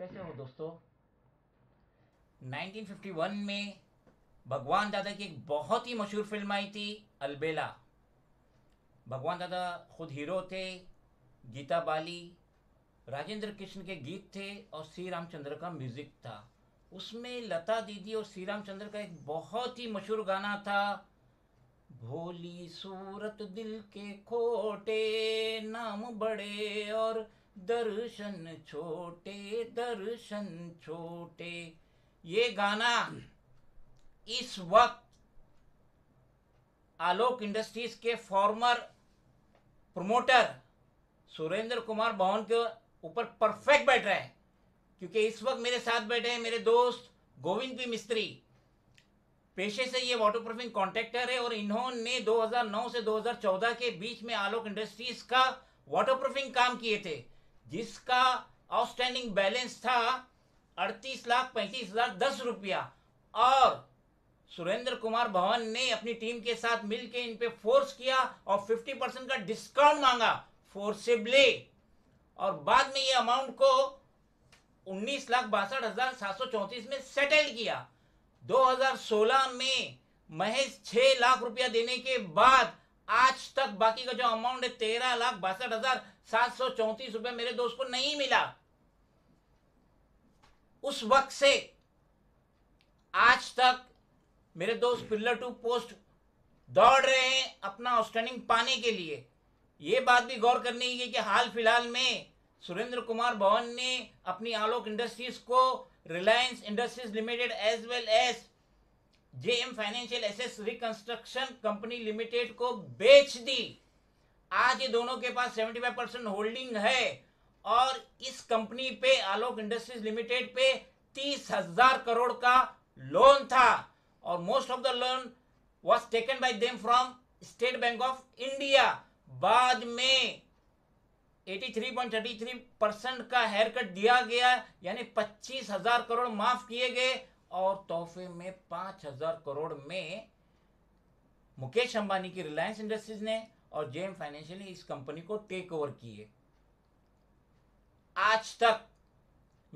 कैसे हो दोस्तों 1951 में भगवान दादा की एक बहुत ही मशहूर फिल्म आई थी अलबेला भगवान दादा खुद हीरो थे गीता बाली राजेंद्र कृष्ण के गीत थे और श्री रामचंद्र का म्यूजिक था उसमें लता दीदी और श्री रामचंद्र का एक बहुत ही मशहूर गाना था भोली सूरत दिल के खोटे नाम बड़े और दर्शन छोटे दर्शन छोटे ये गाना इस वक्त आलोक इंडस्ट्रीज के फॉर्मर प्रमोटर सुरेंद्र कुमार भवन के ऊपर परफेक्ट बैठ रहा है क्योंकि इस वक्त मेरे साथ बैठे हैं मेरे दोस्त गोविंद पी मिस्त्री पेशे से ये वाटर प्रूफिंग कॉन्ट्रैक्टर है और इन्होंने 2009 से 2014 के बीच में आलोक इंडस्ट्रीज का वाटर प्रूफिंग काम किए थे जिसका आउटस्टैंडिंग बैलेंस था अड़तीस लाख पैंतीस हजार दस रुपया और सुरेंद्र कुमार भवन ने अपनी टीम के साथ मिलकर इन पे फोर्स किया और 50 परसेंट का डिस्काउंट मांगा फोर्सेबली और बाद में ये अमाउंट को उन्नीस लाख बासठ हजार सात सौ चौंतीस में सेटल किया 2016 में महज छह लाख रुपया देने के बाद आज तक बाकी का जो अमाउंट है तेरह लाख बासठ हजार सात सौ चौंतीस रुपए मेरे दोस्त को नहीं मिला उस वक्त से आज तक मेरे दोस्त पिल्लर टू पोस्ट दौड़ रहे हैं अपना आउटस्टैंडिंग पाने के लिए ये बात भी गौर करने की कि हाल फिलहाल में सुरेंद्र कुमार भवन ने अपनी आलोक इंडस्ट्रीज को Reliance Industries Limited as well as JM Financial एसेस रिकंस्ट्रक्शन कंपनी लिमिटेड को बेच दी आज ये दोनों के पास 75 परसेंट होल्डिंग है और इस कंपनी पे आलोक इंडस्ट्रीज लिमिटेड पे तीस हजार करोड़ का लोन था और most of the loan was taken by them from State Bank of India बाद में 83.33 परसेंट का हेयर कट दिया गया यानी पच्चीस हजार करोड़ माफ किए गए और तोहफे में पांच हजार करोड़ में मुकेश अंबानी की रिलायंस इंडस्ट्रीज ने और जेम फाइनेंशियल ने इस कंपनी को टेक ओवर किए आज तक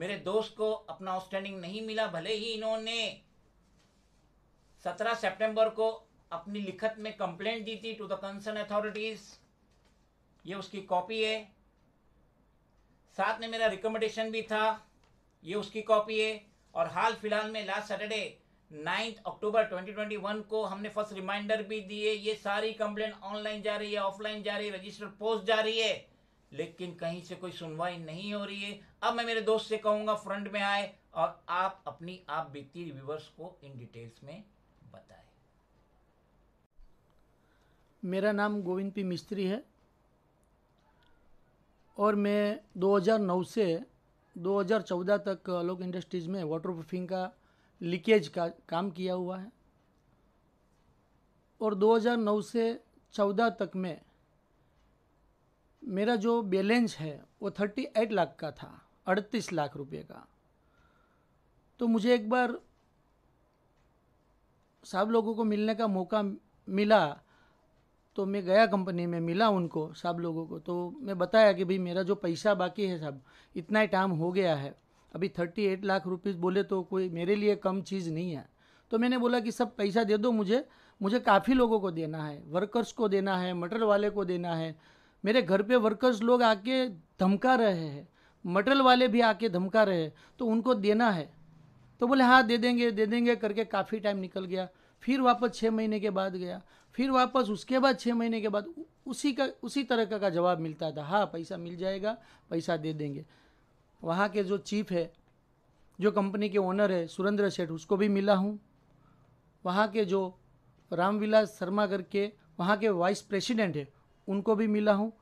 मेरे दोस्त को अपना आउटस्टैंडिंग नहीं मिला भले ही इन्होंने 17 सितंबर को अपनी लिखत में कंप्लेंट दी थी टू द कंसर्न अथॉरिटीज ये उसकी कॉपी है साथ में मेरा रिकमेंडेशन भी था ये उसकी कॉपी है और हाल फिलहाल में लास्ट सैटरडे नाइन्थ अक्टूबर 2021 को हमने फर्स्ट रिमाइंडर भी दिए ये सारी कंप्लेंट ऑनलाइन जा रही है ऑफलाइन जा रही है रजिस्टर पोस्ट जा रही है लेकिन कहीं से कोई सुनवाई नहीं हो रही है अब मैं मेरे दोस्त से कहूँगा फ्रंट में आए और आप अपनी आप बीती रिव्यूवर्स को इन डिटेल्स में बताए मेरा नाम गोविंद पी मिस्त्री है और मैं 2009 से 2014 तक लोक इंडस्ट्रीज़ में वाटर प्रूफिंग का लीकेज का काम किया हुआ है और 2009 से 14 तक में मेरा जो बैलेंस है वो 38 लाख का था 38 लाख रुपए का तो मुझे एक बार सब लोगों को मिलने का मौका मिला तो मैं गया कंपनी में मिला उनको सब लोगों को तो मैं बताया कि भाई मेरा जो पैसा बाकी है साहब इतना ही टाइम हो गया है अभी थर्टी एट लाख रुपीज़ बोले तो कोई मेरे लिए कम चीज़ नहीं है तो मैंने बोला कि सब पैसा दे दो मुझे मुझे काफ़ी लोगों को देना है वर्कर्स को देना है मटर वाले को देना है मेरे घर पे वर्कर्स लोग आके धमका रहे हैं मटर वाले भी आके धमका रहे हैं तो उनको देना है तो बोले हाँ दे देंगे दे देंगे करके काफ़ी टाइम निकल गया फिर वापस छः महीने के बाद गया फिर वापस उसके बाद छः महीने के बाद उसी का उसी तरह का, का जवाब मिलता था हाँ पैसा मिल जाएगा पैसा दे देंगे वहाँ के जो चीफ है जो कंपनी के ओनर है सुरेंद्र सेठ उसको भी मिला हूँ वहाँ के जो रामविलास शर्मा करके वहाँ के वाइस प्रेसिडेंट है उनको भी मिला हूँ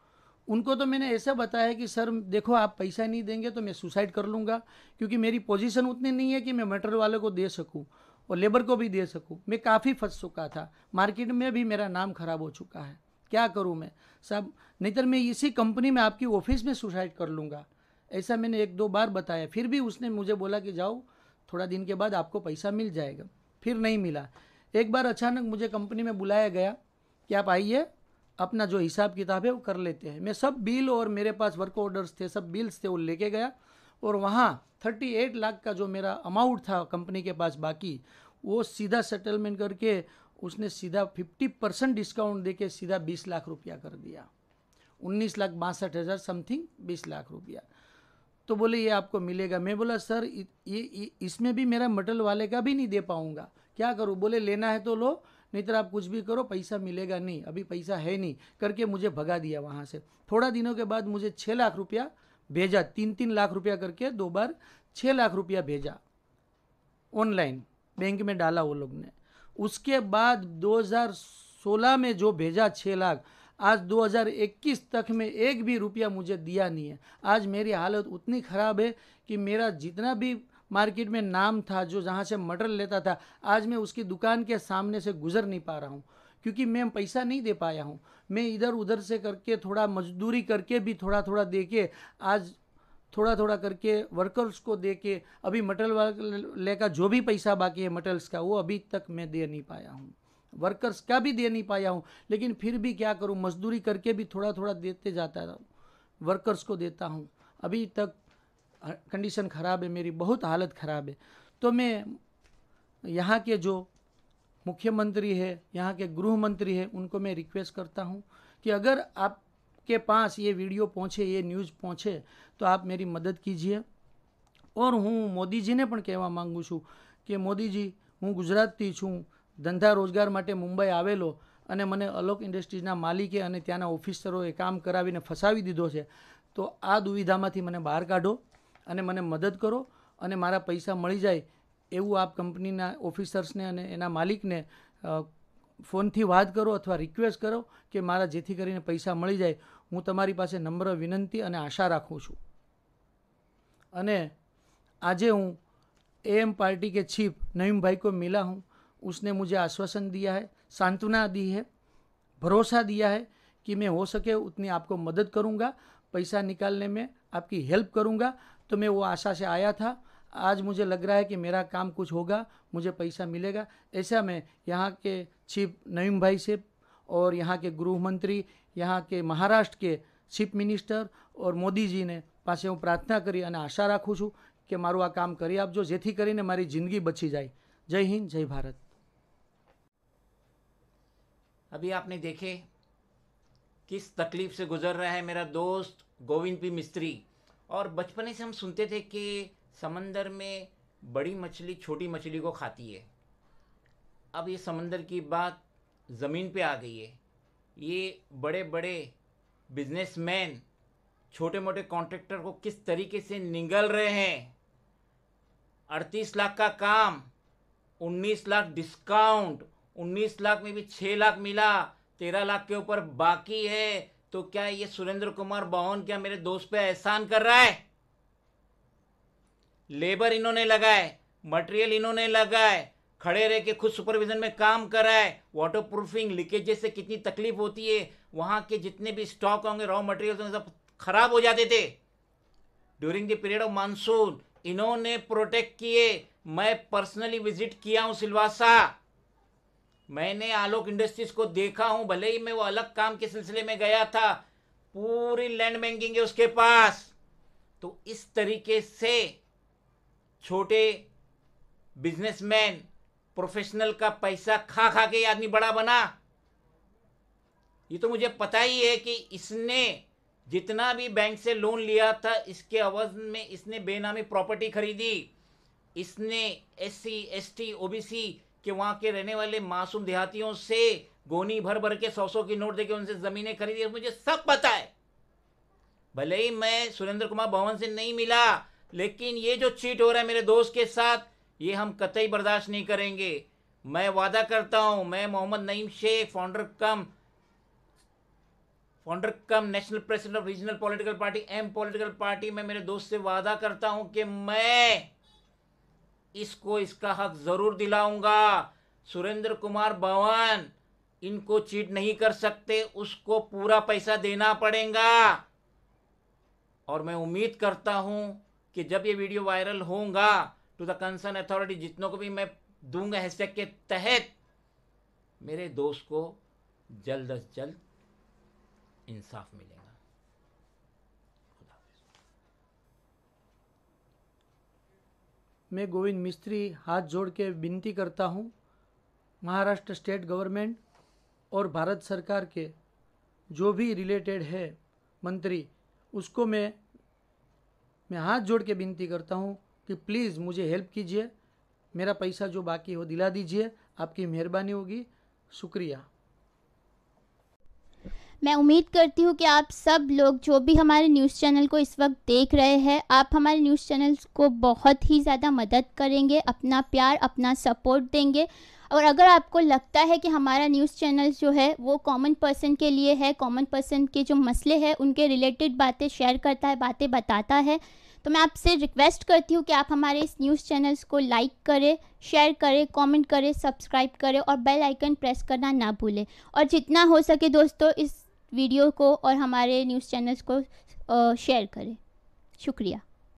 उनको तो मैंने ऐसा बताया कि सर देखो आप पैसा नहीं देंगे तो मैं सुसाइड कर लूँगा क्योंकि मेरी पोजीशन उतनी नहीं है कि मैं मटर वाले को दे सकूँ और लेबर को भी दे सकूँ मैं काफ़ी फंस चुका था मार्केट में भी मेरा नाम खराब हो चुका है क्या करूँ मैं सब तो मैं इसी कंपनी में आपकी ऑफिस में सुसाइड कर लूँगा ऐसा मैंने एक दो बार बताया फिर भी उसने मुझे बोला कि जाओ थोड़ा दिन के बाद आपको पैसा मिल जाएगा फिर नहीं मिला एक बार अचानक मुझे कंपनी में बुलाया गया कि आप आइए अपना जो हिसाब किताब है वो कर लेते हैं मैं सब बिल और मेरे पास वर्क ऑर्डर्स थे सब बिल्स थे वो लेके गया और वहाँ 38 लाख का जो मेरा अमाउंट था कंपनी के पास बाकी वो सीधा सेटलमेंट करके उसने सीधा 50 परसेंट डिस्काउंट दे के सीधा बीस लाख रुपया कर दिया उन्नीस लाख बासठ हज़ार समथिंग बीस लाख रुपया तो बोले ये आपको मिलेगा मैं बोला सर ये इसमें भी मेरा मटल वाले का भी नहीं दे पाऊँगा क्या करूँ बोले लेना है तो लो नहीं तो आप कुछ भी करो पैसा मिलेगा नहीं अभी पैसा है नहीं करके मुझे भगा दिया वहाँ से थोड़ा दिनों के बाद मुझे छः लाख रुपया भेजा तीन तीन लाख रुपया करके दो बार छः लाख रुपया भेजा ऑनलाइन बैंक में डाला वो लोग ने उसके बाद 2016 में जो भेजा छः लाख आज 2021 तक में एक भी रुपया मुझे दिया नहीं है आज मेरी हालत उतनी ख़राब है कि मेरा जितना भी मार्केट में नाम था जो जहाँ से मटर लेता था आज मैं उसकी दुकान के सामने से गुजर नहीं पा रहा हूँ क्योंकि मैं पैसा नहीं दे पाया हूँ मैं इधर उधर से करके थोड़ा मजदूरी करके भी थोड़ा थोड़ा दे के आज थोड़ा थोड़ा करके वर्कर्स को दे के अभी मटल ले का जो भी पैसा बाकी है मटल्स का वो अभी तक मैं दे नहीं पाया हूँ वर्कर्स का भी दे नहीं पाया हूँ लेकिन फिर भी क्या करूँ मजदूरी करके भी थोड़ा थोड़ा देते जाता वर्कर्स को देता हूँ अभी तक कंडीशन ख़राब है मेरी बहुत हालत ख़राब है तो मैं यहाँ के जो मुख्यमंत्री है यहाँ के गृह मंत्री है उनको मैं रिक्वेस्ट करता हूँ कि अगर आपके पास ये वीडियो पहुँचे ये न्यूज़ पहुँचे तो आप मेरी मदद कीजिए और હું મોદીજીને પણ કહેવા માગું છું કે મોદીજી હું ગુજરાતથી છું ધંધા રોજગાર માટે મુંબઈ આવેલો અને મને અલોક ઇન્ડસ્ટ્રીઝના માલિકે અને ત્યાંના ઓફિસરોએ કામ કરાવીને ફસાવી દીધો છે તો આ દુવિધામાંથી મને બહાર કાઢો અને મને મદદ કરો અને મારા પૈસા મળી જાય એવું આપ કંપનીના ઓફિસર્સને અને એના માલિકને ફોનથી વાત કરો અથવા રિક્વેસ્ટ કરો કે મારા જેથી કરીને પૈસા મળી જાય હું તમારી પાસે નમ્ર વિનંતી અને આશા રાખું છું અને આજે હું एम पार्टी के चीफ नईम भाई को मिला हूँ उसने मुझे आश्वासन दिया है सांत्वना दी है भरोसा दिया है कि मैं हो सके उतनी आपको मदद करूँगा पैसा निकालने में आपकी हेल्प करूँगा तो मैं वो आशा से आया था आज मुझे लग रहा है कि मेरा काम कुछ होगा मुझे पैसा मिलेगा ऐसा मैं यहाँ के चीफ नवीम भाई से और यहाँ के गृह मंत्री यहाँ के महाराष्ट्र के चीफ मिनिस्टर ચીફ મિનિસ્ટર ઓર મોદીજીને પાસે હું પ્રાર્થના કરી અને આશા રાખું છું કે મારું આ કામ કરી આપજો જેથી કરીને मारी जिंदगी बची जाए जय हिंद जय भारत अभी आपने देखे किस तकलीफ से गुजर रहा है मेरा दोस्त गोविंद पी मिस्त्री और बचपने से हम सुनते थे कि समंदर में बड़ी मछली छोटी मछली को खाती है अब ये समंदर की बात ज़मीन पे आ गई है ये बड़े बड़े बिजनेसमैन छोटे मोटे कॉन्ट्रैक्टर को किस तरीके से निगल रहे हैं अड़तीस लाख का काम उन्नीस लाख डिस्काउंट उन्नीस लाख में भी छः लाख मिला तेरह लाख के ऊपर बाकी है तो क्या ये सुरेंद्र कुमार बावन क्या मेरे दोस्त पे एहसान कर रहा है लेबर इन्होंने लगाए मटेरियल इन्होंने लगाए खड़े रह के खुद सुपरविजन में काम कराए वाटर प्रूफिंग लीकेजेस से कितनी तकलीफ होती है वहाँ के जितने भी स्टॉक होंगे रॉ मटेरियल होंगे सब खराब हो जाते थे during the period of monsoon इन्होंने प्रोटेक्ट किए मैं पर्सनली विजिट किया हूँ सिलवासा मैंने आलोक इंडस्ट्रीज को देखा हूँ भले ही मैं वो अलग काम के सिलसिले में गया था पूरी लैंड बैंकिंग है उसके पास तो इस तरीके से छोटे बिजनेसमैन प्रोफेशनल का पैसा खा खा के आदमी बड़ा बना ये तो मुझे पता ही है कि इसने जितना भी बैंक से लोन लिया था इसके अवज में इसने बेनामी प्रॉपर्टी खरीदी इसने S C S T O B C के वहाँ के रहने वाले मासूम देहातियों से गोनी भर भर के सौ सौ की नोट देके उनसे ज़मीनें खरीदी मुझे सब पता है भले ही मैं सुरेंद्र कुमार भवन से नहीं मिला लेकिन ये जो चीट हो रहा है मेरे दोस्त के साथ ये हम कतई बर्दाश्त नहीं करेंगे मैं वादा करता हूँ मैं Mohammad Naeem Shaikh founder cum founder cum national president of regional political party M political party मैं मेरे दोस्त से वादा करता हूँ कि मैं इसको इसका हक ज़रूर दिलाऊंगा सुरेंद्र कुमार भवन इनको चीट नहीं कर सकते उसको पूरा पैसा देना पड़ेगा और मैं उम्मीद करता हूँ कि जब ये वीडियो वायरल होगा टू द कंसर्न अथॉरिटी जितनों को भी मैं दूंगा हैशटैग के तहत मेरे दोस्त को जल्द अज जल्द इंसाफ मिलेगा मैं गोविंद मिस्त्री हाथ जोड़ के विनती करता हूँ महाराष्ट्र स्टेट गवर्नमेंट और भारत सरकार के जो भी रिलेटेड है मंत्री उसको मैं मैं हाथ जोड़ के विनती करता हूँ कि प्लीज़ मुझे हेल्प कीजिए मेरा पैसा जो बाकी हो दिला दीजिए आपकी मेहरबानी होगी शुक्रिया मैं उम्मीद करती हूँ कि आप सब लोग जो भी हमारे न्यूज़ चैनल को इस वक्त देख रहे हैं आप हमारे न्यूज़ चैनल को बहुत ही ज़्यादा मदद करेंगे अपना प्यार अपना सपोर्ट देंगे और अगर आपको लगता है कि हमारा न्यूज़ चैनल जो है वो कॉमन पर्सन के लिए है कॉमन पर्सन के जो मसले हैं उनके रिलेटेड बातें शेयर करता है बातें बताता है तो मैं आपसे रिक्वेस्ट करती हूँ कि आप हमारे इस न्यूज़ चैनल्स को लाइक करें शेयर करें कमेंट करें सब्सक्राइब करें और बेल आइकन प्रेस करना ना भूलें और जितना हो सके दोस्तों इस वीडियो को और हमारे न्यूज़ चैनल्स को शेयर करें शुक्रिया